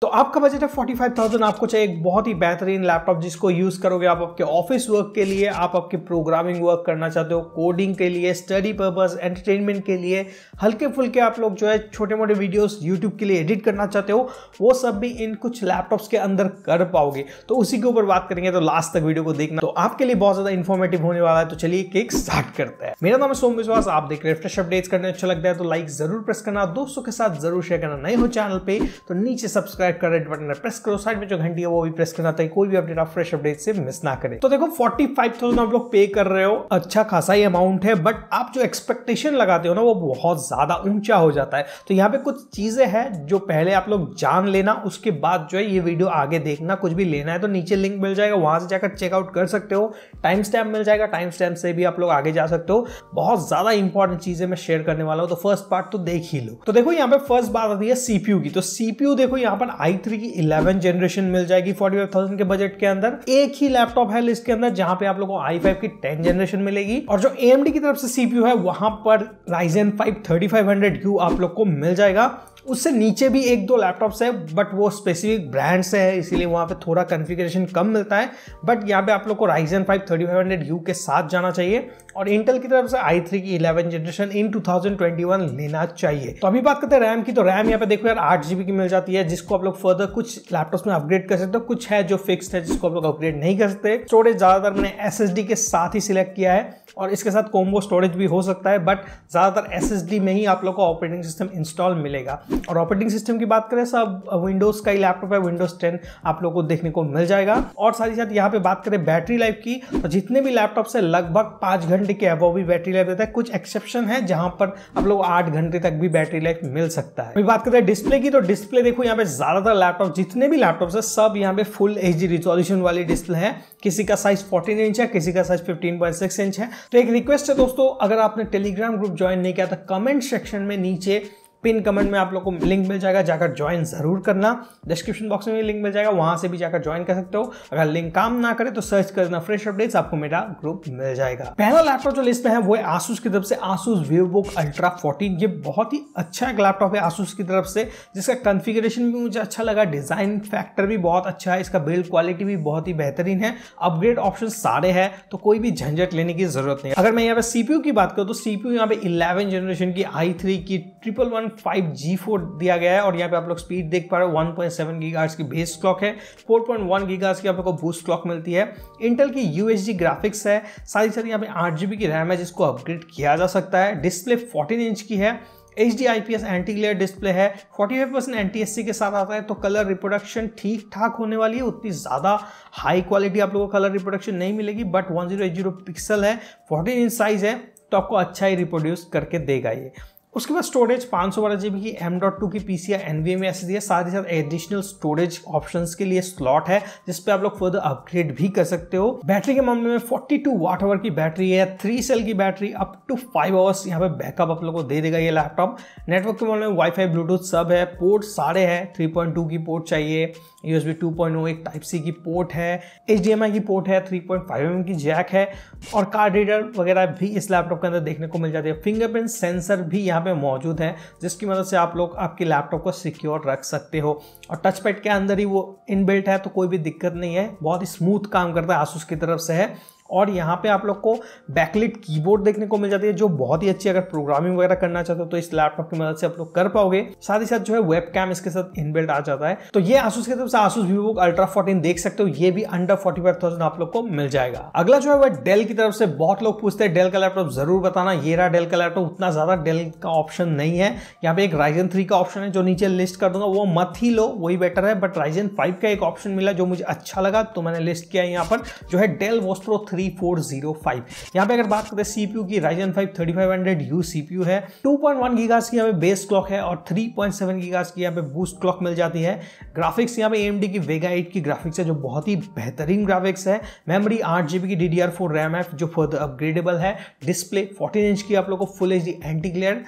तो आपका बजट है 45,000 आपको चाहिए एक बहुत ही बेहतरीन लैपटॉप जिसको यूज़ करोगे आप आपके ऑफिस वर्क के लिए आप आपके प्रोग्रामिंग वर्क करना चाहते हो कोडिंग के लिए स्टडी पर्पस एंटरटेनमेंट के लिए हल्के फुल्के आप लोग जो है छोटे मोटे वीडियोस यूट्यूब के लिए एडिट करना चाहते हो वो सब भी इन कुछ लैपटॉप्स के अंदर कर पाओगे तो उसी के ऊपर बात करेंगे तो लास्ट तक वीडियो को देखना तो आपके लिए बहुत ज़्यादा इन्फॉर्मेटिव होने वाला है तो चलिए केक स्टार्ट करते हैं मेरा नाम है सोम विश्वास आप देख रहे हैं फ्रेश अपडेट्स करने अच्छा लगता है तो लाइक ज़रूर प्रेस करना दोस्तों के साथ जरूर शेयर करना नए हो चैनल पर तो नीचे सब्सक्राइब सब्सक्राइब कर रेड बटन है प्रेस करो साइड में जो घंटी है वो भी प्रेस करना ताकि कोई भी अपडेट आप फ्रेश अपडेट से मिस ना करें तो देखो फोर्टी फाइव थाउजेंड आप लोग पे कर रहे हो अच्छा खासा ही अमाउंट है बट आप जो एक्सपेक्टेशन लगाते हो ना वो बहुत ज्यादा ऊंचा हो जाता है तो यहाँ पे कुछ चीजें हैं जो पहले आप लोग जान लेना उसके बाद जो है ये वीडियो आगे देखना कुछ भी लेना है तो नीचे लिंक मिल जाएगा वहां से जाकर चेकआउट कर सकते हो टाइम स्टैम्प मिल जाएगा टाइम स्टैम्प से भी आप लोग आगे जा सकते हो बहुत ज्यादा इंपॉर्टेंट चीजें मैं शेयर करने वाला हूँ तो फर्स्ट पार्ट तो देख ही लो तो देखो यहाँ पे फर्स्ट बात आती है सीपीयू की तो सीपीयू देखो यहाँ पर आई थ्री की इलेवन जनरेशन मिल जाएगी फोर्टी फाइव थाउजेंड के बजट के अंदर एक ही लैपटॉप है लिस्ट के अंदर जहां पे आप लोग को आई फाइव की टेन जनरेशन मिलेगी और जो एएमडी की तरफ से सीपीयू है वहां पर Ryzen five thirty five hundred Q आप लोग को मिल जाएगा उससे नीचे भी एक दो लैपटॉप्स है बट वो स्पेसिफिक ब्रांड से है इसीलिए वहाँ पे थोड़ा कन्फिग्रेशन कम मिलता है बट यहाँ पे आप लोग को Ryzen five thirty five hundred U के साथ जाना चाहिए और इंटेल की तरफ से आई थ्री की eleven generation in two thousand twenty one लेना चाहिए तो अभी बात करते हैं रैम की तो रैम यहाँ पे देखो यार आठ जीबी की मिल जाती है जिसको आप लोग फर्दर कुछ लैपटॉप्स में अपग्रेड कर सकते हो कुछ है जो फिक्स है जिसको आप लोग अपग्रेड नहीं कर सकते स्टोरेज ज़्यादातर मैंने एस के साथ ही सिलेक्ट किया है और इसके साथ कोम्बो स्टोरेज भी हो सकता है बट ज़्यादातर एस में ही आप लोग को ऑपरेटिंग सिस्टम इंस्टॉल मिलेगा और ऑपरेटिंग सिस्टम की बात करें सब विंडोज़ का ही लैपटॉप है विंडोज़ टेन आप लोग को देखने को मिल जाएगा और साथ ही साथ यहाँ पे बात करें बैटरी लाइफ की तो जितने भी लैपटॉप है लगभग पाँच घंटे के अब वो भी बैटरी लाइफ देता है कुछ एक्सेप्शन है जहां पर आप लोग आठ घंटे तक भी बैटरी लाइफ मिल सकता है बात करते हैं डिस्प्ले की तो डिस्प्ले देखो यहाँ पे ज़्यादातर लैपटॉप जितने भी लैपटॉप है सब यहाँ पे फुल एच डी रिजोल्यूशन वाली डिस्प्ले है किसी का साइज फोर्टीन इंच है किसी का साइज फिफ्टीन इंच है तो एक रिक्वेस्ट है दोस्तों अगर आपने टेलीग्राम ग्रुप ज्वाइन नहीं किया तो कमेंट सेक्शन में नीचे पिन कमेंट में आप लोग को लिंक मिल जाएगा जाकर ज्वाइन जरूर करना डिस्क्रिप्शन बॉक्स में भी लिंक मिल जाएगा वहां से भी जाकर ज्वाइन कर सकते हो अगर लिंक काम ना करे तो सर्च करना फ्रेश अपडेट्स आपको मेरा ग्रुप मिल जाएगा पहला लैपटॉप जो लिस्ट में है वो है आसूस की तरफ से आसूस वीवबुक अल्ट्रा फोर्टीन ये बहुत ही अच्छा एक लैपटॉप है आसूस की तरफ से जिसका कन्फिग्रेशन भी मुझे अच्छा लगा डिजाइन फैक्टर भी बहुत अच्छा है इसका बिल्ड क्वालिटी भी बहुत ही बेहतरीन है अपग्रेड ऑप्शन सारे हैं तो कोई भी झंझट लेने की जरूरत नहीं अगर मैं यहाँ पे सीपीयू की बात करूँ तो सीपीयू यहाँ पे इलेवन जनरेशन की आई की ट्रिपल वन 1.5 G4 दिया गया है और यहाँ पे आप लोग स्पीड देख पा रहे हो 1.7 पॉइंट की बेस क्लॉक है 4.1 गीगाहर्ट्ज की आप लोग को बूस्ट क्लॉक मिलती है इंटेल की यू ग्राफिक्स है साथ ही साथ यहाँ पे आठ की रैम है जिसको अपग्रेड किया जा सकता है डिस्प्ले फोर्टीन इंच की है H D I P S anti glare display है 45 percent N T S C के साथ आता है तो कलर रिप्रोडक्शन ठीक ठाक होने वाली है उतनी ज़्यादा हाई क्वालिटी आप लोगों को कलर रिप्रोडक्शन नहीं मिलेगी but one zero eight zero pixel है फोर्टीन इंच साइज है तो आपको अच्छा ही रिप्रोड्यूस करके देगा ये उसके बाद स्टोरेज पाँच सौ बारह जीबी की एम डॉट टू की पी सी आई में ऐसे दिया साथ ही साथ एडिशनल स्टोरेज ऑप्शन के लिए स्लॉट है जिसपे आप लोग फर्दर अपग्रेड भी कर सकते हो बैटरी के मामले में फोर्टी टू वाट आवर की बैटरी है थ्री सेल की battery up to five hours यहाँ पे बैकअप आप लोग को दे देगा ये लैपटॉप नेटवर्क के मामले में वाईफाई ब्लूटूथ सब है पोर्ट सारे हैं टू की पोर्ट चाहिए U S B two point एक टाइप सी की पोर्ट है एच डी एम आई की पोर्ट है थ्री पॉइंट फाइव एम की जैक है और कार्ड रीडर वगैरह भी इस लैपटॉप के अंदर देखने को मिल जाती है फिंगरप्रिंट सेंसर भी यहाँ पे मौजूद है जिसकी मदद से आप लोग आपके लैपटॉप को सिक्योर रख सकते हो और टच पैड के अंदर ही वो इनबिल्ट है तो कोई भी दिक्कत नहीं है बहुत ही स्मूथ काम करता है आसूस की तरफ से है और यहाँ पे आप लोग को बैकलिट कीबोर्ड देखने को मिल जाती है जो बहुत ही अच्छी अगर प्रोग्रामिंग वगैरह करना चाहते हो तो इस लैपटॉप की मदद से आप लोग कर पाओगे साथ ही साथ जो है वेब कैम इसके साथ इनबिल्ट आ जाता है तो ये आसूस के तरफ से आसूस वीवो अल्ट्रा फोर्टीन देख सकते हो ये भी अंडर फोर्टी आप लोग को मिल जाएगा अगला जो है वह डेल की तरफ से बहुत लोग पूछते हैं डेल का लैपटॉप जरूर बताना ये रहा डेल का लैपटॉप उतना ज्यादा डेल का ऑप्शन नहीं है यहाँ पे एक राइजन थ्री का ऑप्शन है जो नीचे लिस्ट कर दूंगा वो मत ही लो वही बेटर है बट राइजन फाइव का एक ऑप्शन मिला जो मुझे अच्छा लगा तो मैंने लिस्ट किया यहाँ पर जो है Dell Vostro three three four पे अगर बात करें सीपीयू की Ryzen five thirty five hundred U CPU है टू पॉइंट वन गीगास की बेस क्लॉक है और थ्री पॉइंट सेवन गीगास की यहाँ पे बूस्ट क्लॉक मिल जाती है ग्राफिक्स यहाँ पे एम की वेगा एट की ग्राफिक्स है जो बहुत ही बेहतरीन ग्राफिक्स है मेमोरी आठ जीबी की D D R four RAM है जो फर्दर अपग्रेडेबल है डिस्प्ले फोर्टीन इंच की आप लोग को full H D anti glare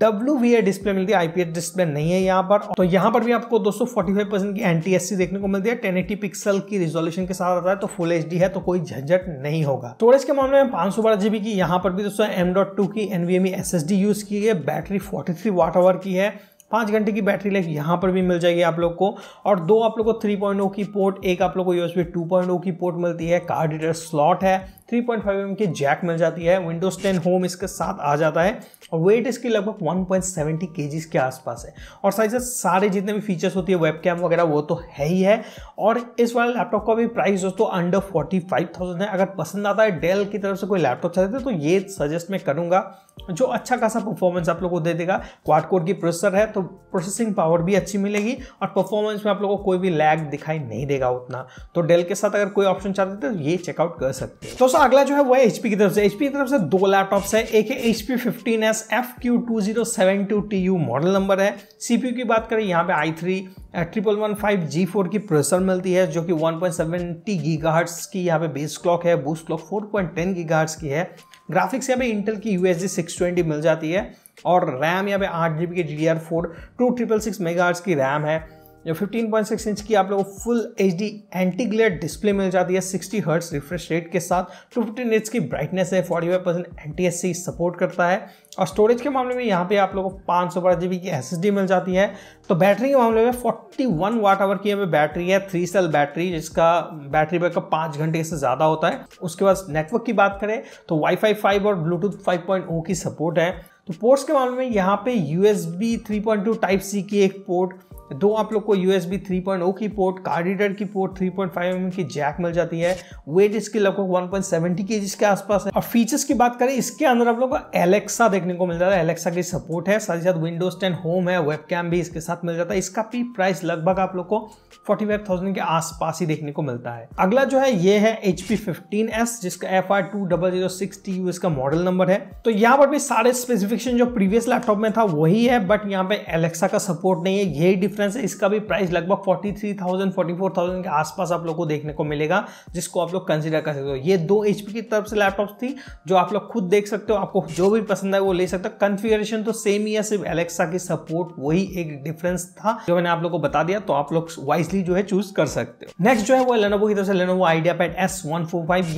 W V display मिलती है आईपीएस डिस्प्ले नहीं है यहाँ पर तो यहाँ पर भी आपको दोस्तों 45 परसेंट की एन देखने को मिलती है 1080 पिक्सल की रिजोल्यूशन के साथ आता है तो फुल एच है तो कोई झंझट नहीं होगा स्टोरेज के मामले में पांच सौ बारह जीबी की यहाँ पर भी दोस्तों एम डॉट टू की एनवीएमई एस यूज की है battery forty three watt hour की है पाँच घंटे की बैटरी लाइफ यहाँ पर भी मिल जाएगी आप लोग को और दो आप लोग को थ्री पॉइंट oh की पोर्ट एक आप लोग को यूएसबी टू पॉइंट की पोर्ट मिलती है कार्ड रीडर स्लॉट है थ्री पॉइंट फाइव एम की जैक मिल जाती है विंडोज टेन होम इसके साथ आ जाता है और वेट इसकी लगभग वन पॉइंट सेवेंटी के जीज के आसपास है और साइज सारे जितने भी फीचर्स होती है वेब कैम वगैरह वो तो है ही है और इस वाले लैपटॉप का भी प्राइस दोस्तों अंडर फोर्टी फाइव थाउजेंड है अगर पसंद आता है डेल की तरफ से कोई लैपटॉप चाहते थे तो ये सजेस्ट मैं करूँगा जो अच्छा खासा परफॉर्मेंस आप लोग को दे देगा क्वाड कोड की प्रोसेसर है तो प्रोसेसिंग पावर भी अच्छी मिलेगी और परफॉर्मेंस में आप लोगों को कोई भी लैग दिखाई नहीं देगा उतना तो डेल के साथ अगर कोई ऑप्शन चाहते थे तो ये चेकआउट कर सकते हैं तो दोस्तों अगला जो है वो एच एचपी की तरफ से एचपी की तरफ से दो लैपटॉप्स है एक है H P fifteen S F Q two zero seven two T U model number है यू की बात करें यहाँ पे I three triple one five G four की प्रोसेसर मिलती है जो कि वन पॉइंट सेवेंटी गीगाहर्ट्स की यहाँ पे बेस क्लॉक है boost clock four point ten gigahertz की है ग्राफिक्स यहाँ पे इंटेल की U S G six twenty मिल जाती है और रैम यहाँ पे आठ जी बी की D D R four two triple six mega की रैम है जो 15.6 इंच की आप लोगों को full H D anti glare display मिल जाती है 60 हर्ट्स रिफ्रेश रेट के साथ 215 फिफ्टीन की ब्राइटनेस है 45 percent N T S C support करता है और स्टोरेज के मामले में यहाँ पे आप लोगों को पाँच सौ बारह जी बी की एस एस डी मिल जाती है तो बैटरी के मामले में फोर्टी वन वाट आवर की हमें बैटरी है थ्री सेल बैटरी जिसका बैटरी बैकअप पाँच घंटे से ज़्यादा होता है उसके बाद नेटवर्क की बात करें तो वाई फाई फाइव और ब्लूटूथ फाइव पॉइंट ओ की सपोर्ट है तो पोर्ट्स के मामले में यहाँ पे U S B three point two type C की एक पोर्ट दो आप लोग को U S B three point O की पोर्ट कार्ड रीडर की port three point five M M की जैक मिल जाती है वेट इसकी लगभग वन पॉइंट सेवेंटी के जी के आसपास है और फीचर्स की बात करें इसके अंदर आप लोग को एलेक्सा देखने को मिल जाता है एलेक्सा की सपोर्ट है साथ ही साथ विंडोज टेन होम है वेब कैम भी इसके साथ मिल जाता है इसका भी प्राइस लगभग आप लोग को फोर्टी फाइव थाउजेंड के आसपास ही देखने को मिलता है अगला जो है ये है एच पी फिफ्टीन एस जिसका F R two double zero six T U इसका मॉडल नंबर है तो यहाँ पर भी सारे स्पेसिफिकेशन जो प्रीवियस लैपटॉप में था वही है बट यहाँ पे एलेक्सा का सपोर्ट नहीं है यही डिफरेंस है इसका भी प्राइस लगभग 43,000 44,000 के आसपास आप लोगों को देखने को मिलेगा जिसको आप लोग कंसिडर कर सकते हो ये दो एच की तरफ से लैपटॉप थी जो आप लोग खुद देख सकते हो आपको जो भी पसंद है वो ले सकते हो कन्फिगरेशन तो सेम ही है सिर्फ एलेक्सा की सपोर्ट वही एक डिफरेंस था जो मैंने आप लोग को बता दिया तो आप लोग वाइजली जो है चूज कर सकते हो नेक्स्ट जो है वो लेनोवो की तरफ से लेनोवो आइडिया पैड एस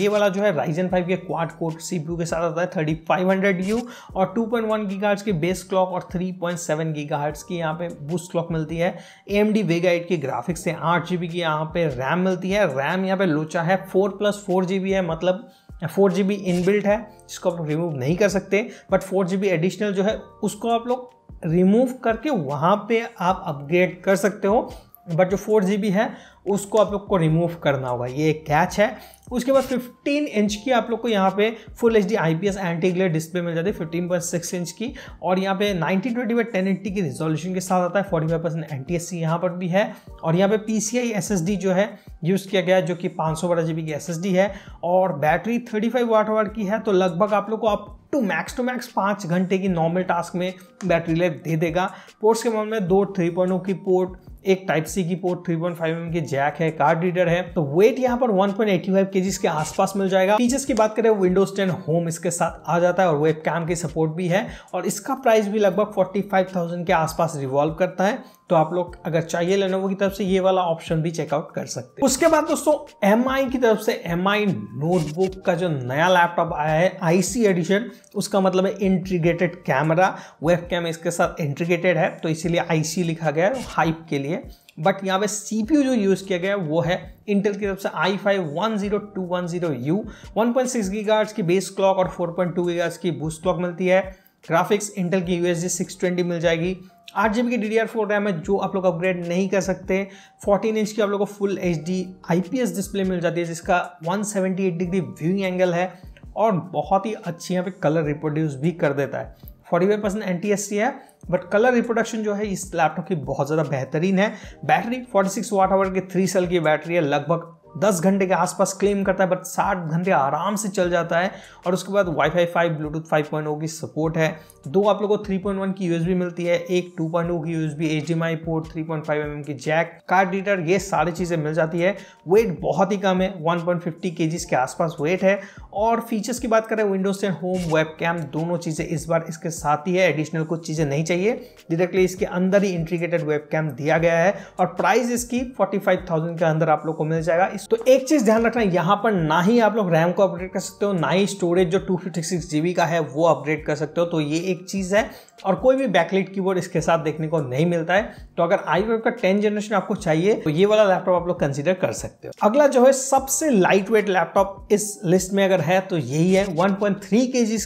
ये वाला जो है राइजन फाइव के क्वाड कोर सीपीयू के साथ आता है थर्टी फाइव और टू पॉइंट वन की बेस क्लॉक और थ्री पॉइंट सेवन की यहाँ पे बूस्ट क्लॉक मिलती है है एम डी वेगा एट की ग्राफिक्स है आठ जी बी की यहाँ पे रैम मिलती है रैम यहाँ पे लोचा है four plus four G B है मतलब फोर जी बी इनबिल्ट है जिसको आप लोग रिमूव नहीं कर सकते but four G B additional जो है उसको आप लोग रिमूव करके वहाँ पे आप अपग्रेड कर सकते हो बट जो फोर जी है उसको आप लोग को रिमूव करना होगा ये एक कैच है उसके बाद 15 इंच की आप लोग को यहाँ पे full H D I P S anti glare display मिल जाती है फिफ्टीन पॉइंट सिक्स इंच की और यहाँ पे 1920 बाई एट्टी की रिजोल्यूशन के साथ आता है 45 percent N T S C यहाँ पर भी है और यहाँ पे P C I S S D जो है यूज़ किया गया जो कि पाँच सौ बारह जी बी की एस एस डी है और battery thirty five watt watt की है तो लगभग आप लोग को आप टू मैक्स टू मैक्स पाँच घंटे की नॉर्मल टास्क में बैटरी लाइफ दे देगा पोर्ट्स के मामले में दो थ्री पॉइंट oh की पोर्ट एक टाइप सी की port three point five M की जैक है कार्ड रीडर है तो वेट यहाँ पर वन पॉइंट एटी फाइव के जी के आसपास मिल जाएगा फीचर्स की बात करें विंडोज टेन होम इसके साथ आ जाता है और वेब कैम की सपोर्ट भी है और इसका प्राइस भी लगभग फोर्टी फाइव थाउजेंड के आसपास रिवॉल्व करता है तो आप लोग अगर चाहिए लेनोवो की तरफ से ये वाला ऑप्शन भी चेकआउट कर सकते हैं उसके बाद दोस्तों एम की तरफ से एम नोटबुक का जो नया लैपटॉप आया है आईसी एडिशन उसका मतलब है इंट्रीग्रेटेड कैमरा वेब कैम इसके साथ इंट्रीग्रेटेड है तो इसीलिए आईसी लिखा गया है हाइप के लिए बट यहाँ पे सी जो यूज़ किया गया है वो है इंटेल की तरफ से I five one zero two one zero U one point six gigahertz की बेस क्लॉक और फोर पॉइंट टू गीगार्स की बूस्ट क्लॉक मिलती है ग्राफिक्स इंटेल की U S G six twenty मिल जाएगी आठ जी बी की D D R four RAM है जो आप लोग अपग्रेड नहीं कर सकते फोर्टीन इंच की आप लोग को full H D I P S display मिल जाती है जिसका one seventy eight degree viewing angle है और बहुत ही अच्छी यहाँ पे कलर रिप्रोड्यूस भी कर देता है forty five percent N T S C है बट कलर रिप्रोडक्शन जो है इस लैपटॉप की बहुत ज़्यादा बेहतरीन है बैटरी 46 वाट आवर की थ्री सेल की बैटरी है लगभग दस घंटे के आसपास क्लेम करता है बट साठ घंटे आराम से चल जाता है और उसके बाद wifi five Bluetooth five point O की सपोर्ट है तो दो आप लोगों को थ्री पॉइंट वन की बी मिलती है एक टू पॉइंट ओ की B H D HDMI port M M की जैक कार्ड रीडर ये सारी चीज़ें मिल जाती है वेट बहुत ही कम है वन पॉइंट फिफ्टी के आसपास वेट है और फीचर्स की बात करें Windows ten home webcam दोनों चीज़ें इस बार इसके साथ ही है एडिशनल कुछ चीज़ें नहीं चाहिए डायरेक्टली इसके अंदर ही इंटीग्रेटेड वेब कैम दिया गया है और प्राइस इसकी फोर्टी फाइव थाउजेंड के अंदर आप लोग को मिल जाएगा इस तो एक चीज़ ध्यान रखना यहाँ पर ना ही आप लोग रैम को अपग्रेड कर सकते हो ना ही स्टोरेज जो टू फिफ्टी का है वो अपग्रेड कर सकते हो तो ये एक चीज़ है और कोई भी बैकलेट कीबोर्ड इसके साथ देखने को नहीं मिलता है तो अगर आई का टेन जनरेशन आपको चाहिए तो ये वाला लैपटॉप आप लोग कंसिडर कर सकते हो अगला जो है सबसे लाइट वेट लैपटॉप इस लिस्ट में अगर है तो यही है 1.3 पॉइंट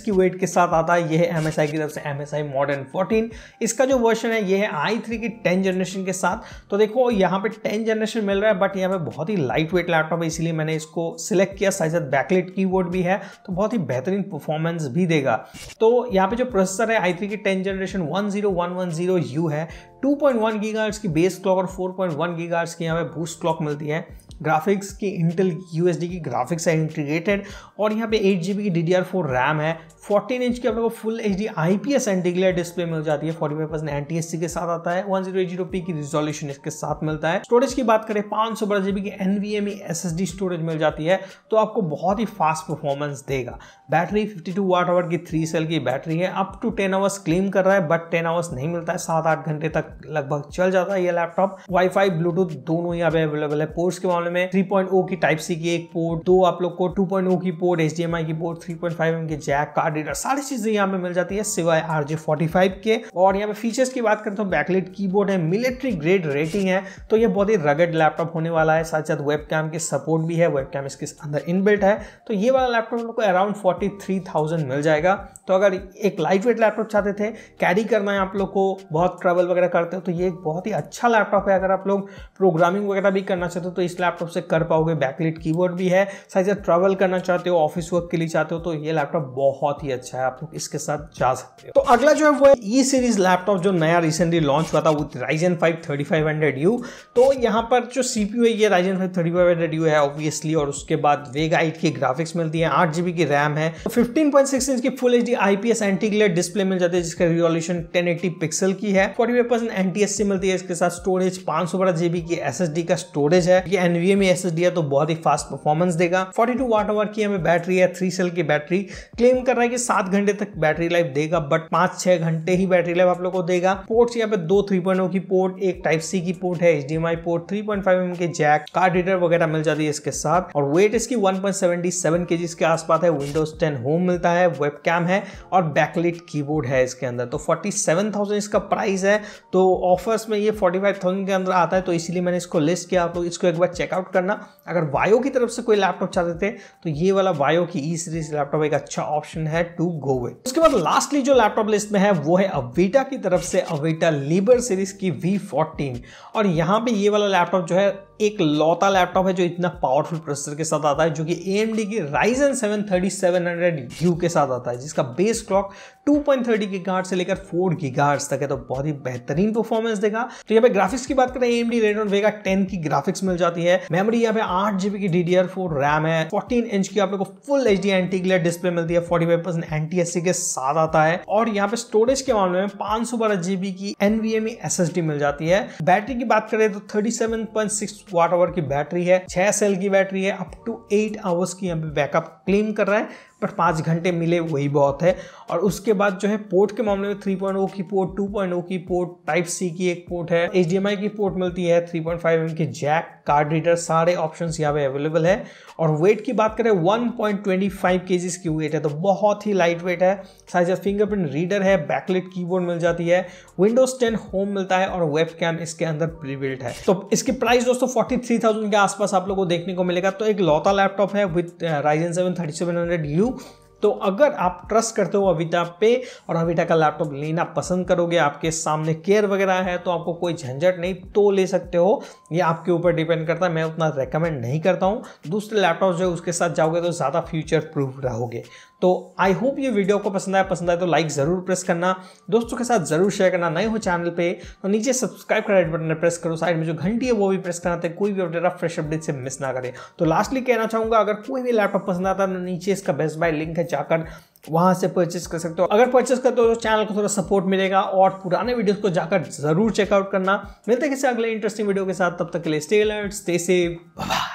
की वेट के साथ आता है यह है एम की तरफ से M S I modern fourteen इसका जो वर्जन है यह है आई की टेन जनरेशन के साथ तो देखो यहाँ पे टेन जनरेशन मिल रहा है बट यहाँ पे बहुत ही लाइट वेट वेट लैपटॉप है इसलिए मैंने इसको सिलेक्ट किया साइज बैकलेट की भी है तो बहुत ही बेहतरीन परफॉर्मेंस भी देगा तो यहाँ पे जो प्रोसेसर है आई थ्री की ten generation one zero one one zero U है 2.1 गीगाहर्ट्ज की बेस क्लॉक और 4.1 पॉइंट की यहाँ पे बूस्ट क्लॉक मिलती है ग्राफिक्स की इंटेल यू की ग्राफिक्स है इंटीग्रेटेड और यहाँ पे एट जी की डी रैम है फोर्टीन इंच की आप लोगों को full H D I P S antiglare display मिल जाती है forty five percent N T S C के साथ आता है वन जीरो एट की रिजोल्यूशन इसके साथ मिलता है स्टोरेज की बात करें पाँच सौ बारह जीबी की N V S S D storage मिल जाती है तो आपको बहुत ही फास्ट परफॉर्मेंस देगा battery fifty two watt hour की थ्री सेल की बैटरी है up to ten hours claim कर रहा है बट टेन आवर्स नहीं मिलता है सात आठ घंटे तक लगभग चल जाता है ये लैपटॉप वाईफाई ब्लूटूथ दोनों यहाँ पे अवेलेबल है पोर्ट्स के मामले में 3.0 की टाइप सी की एक पोर्ट दो आप लोग को 2.0 की पोर्ट एच की पोर्ट 3.5 पॉइंट के जैक कार्ड रीडर सारी चीजें यहाँ पे मिल जाती है सिवाय आर जे के और यहाँ पे फीचर्स की बात करें तो बैकलेट की है मिलिट्री ग्रेड रेटिंग है तो यह बहुत ही रगड लैपटॉप होने वाला है साथ साथ वेब के सपोर्ट भी है वेब इसके अंदर इनबिल्ट है तो ये वाला लैपटॉप को अराउंड फोर्टी मिल जाएगा तो अगर एक लाइट वेट लैपटॉप चाहते थे कैरी करना है आप लोग को बहुत ट्रेवल वगैरह करते हो तो ये एक बहुत ही अच्छा लैपटॉप है अगर आप लोग प्रोग्रामिंग वगैरह भी करना चाहते हो तो इस लैपटॉप लैपटॉप से कर पाओगे बैकलिट कीबोर्ड भी है साथ ही ट्रैवल करना चाहते हो ऑफिस वर्क के लिए चाहते हो तो ये लैपटॉप बहुत ही अच्छा है आप लोग इसके साथ जा सकते हो तो अगला जो है वो है ई सीरीज लैपटॉप जो नया रिसेंटली लॉन्च हुआ था with Ryzen five thirty five hundred U तो यहाँ पर जो सी पी यू है ये Ryzen five thirty five hundred U है ऑब्वियसली और उसके बाद वेग आइट की ग्राफिक्स मिलती है आठ तो जीबी की रैम है फिफ्टीन पॉइंट सिक्स इंच की full H D I P S antiglare display मिल जाती है जिसका रिजोल्यूशन टेन एटी पिक्सल की है forty five percent N T S C मिलती है इसके साथ स्टोरेज पांच सौ बारह जीबी की एस एस डी का स्टोरेज है ये एन वीएमई एस है तो बहुत ही फास्ट परफॉर्मेंस देगा 42 टू वाट आवर की हमें बैटरी है थ्री सेल की बैटरी क्लेम कर रहा है कि सात घंटे तक बैटरी लाइफ देगा बट पांच छह घंटे ही बैटरी लाइफ आप लोग को देगा पोर्ट यहाँ पे दो थ्री oh की पोर्ट एक टाइप सी की पोर्ट है एच पोर्ट थ्री पॉइंट के जैक कार्ड रीडर वगैरह मिल जाती है इसके साथ और वेट इसकी वन पॉइंट के आसपास है विंडोज टेन होम मिलता है वेब है और बैकलिट कीबोर्ड है इसके अंदर तो फोर्टी इसका प्राइस है तो ऑफर्स में ये 45,000 के अंदर आता है तो इसलिए मैंने इसको लिस्ट किया आप लोग इसको एक बार चेक चेकआउट करना अगर वायो की तरफ से कोई लैपटॉप चाहते थे तो ये वाला वायो की ई सीरीज लैपटॉप एक अच्छा ऑप्शन है टू गो वे उसके बाद लास्टली जो लैपटॉप लिस्ट में है वो है अवेटा की तरफ से अवेटा लीबर सीरीज की वी फोर्टीन और यहाँ पे ये वाला लैपटॉप जो है एक लौता लैपटॉप है जो इतना पावरफुल प्रोसेसर के साथ आता है जो कि AMD की Ryzen 7 3700U के साथ आता है जिसका बेस क्लॉक 2.30 पॉइंट से लेकर 4 गीगाहर्ट्ज तक है तो बहुत ही बेहतरीन परफॉर्मेंस देगा तो यहाँ पे ग्राफिक्स की बात करें AMD Radeon Vega 10 की ग्राफिक्स मिल जाती है मेमोरी यहाँ पे आठ जीबी की D D R four RAM है फोर्टीन इंच की आप लोग को full H D anti clear display मिलती है forty five percent S C के साथ आता है और यहाँ पे स्टोरेज के मामले में पांच सौ बारह जीबी की एनवीएम एस एस डी मिल जाती है बैटरी की बात करें तो thirty seven point six watt hour की बैटरी है छह सेल की बैटरी है अप टू एट आवर्स की यहाँ पे बैकअप क्लेम कर रहा है पर पाँच घंटे मिले वही बहुत है और उसके बाद जो है पोर्ट के मामले में थ्री पॉइंट ओ की पोर्ट टू पॉइंट ओ की पोर्ट टाइप सी की एक पोर्ट है एच की पोर्ट मिलती है थ्री पॉइंट फाइव एम की जैक कार्ड रीडर सारे ऑप्शन यहाँ पे अवेलेबल है और वेट की बात करें 1.25 पॉइंट की वेट है तो बहुत ही लाइट वेट है साथ साथ फिंगरप्रिंट रीडर है बैकलेट कीबोर्ड मिल जाती है विंडोज 10 होम मिलता है और वेब कैम इसके अंदर प्रीबिल्ट है तो इसकी प्राइस दोस्तों 43,000 के आसपास आप लोग को देखने को मिलेगा तो एक लौता लैपटॉप है with Ryzen seven thirty seven hundred U तो अगर आप ट्रस्ट करते हो अविटा पे और अविटा का लैपटॉप लेना पसंद करोगे आपके सामने केयर वगैरह है तो आपको कोई झंझट नहीं तो ले सकते हो ये आपके ऊपर डिपेंड करता है मैं उतना रेकमेंड नहीं करता हूँ दूसरे लैपटॉप जो है उसके साथ जाओगे तो ज़्यादा फ्यूचर प्रूफ रहोगे तो आई होप ये वीडियो आपको पसंद आया पसंद आए तो लाइक ज़रूर प्रेस करना दोस्तों के साथ ज़रूर शेयर करना नए हो चैनल पे तो नीचे सब्सक्राइब कर रेड बटन प्रेस करो साइड में जो घंटी है वो भी प्रेस करना है कोई भी अपडेट आप फ्रेश अपडेट से मिस ना करें तो लास्टली कहना चाहूँगा अगर कोई भी लैपटॉप पसंद आता है तो नीचे इसका बेस्ट बाय लिंक है जाकर वहाँ से परचेस कर सकते हो अगर परचेस करते हो तो चैनल को थोड़ा सपोर्ट मिलेगा और पुराने वीडियोस को जाकर जरूर चेकआउट करना मिलते हैं किसी अगले इंटरेस्टिंग वीडियो के साथ तब तक के लिए stay alert stay safe bye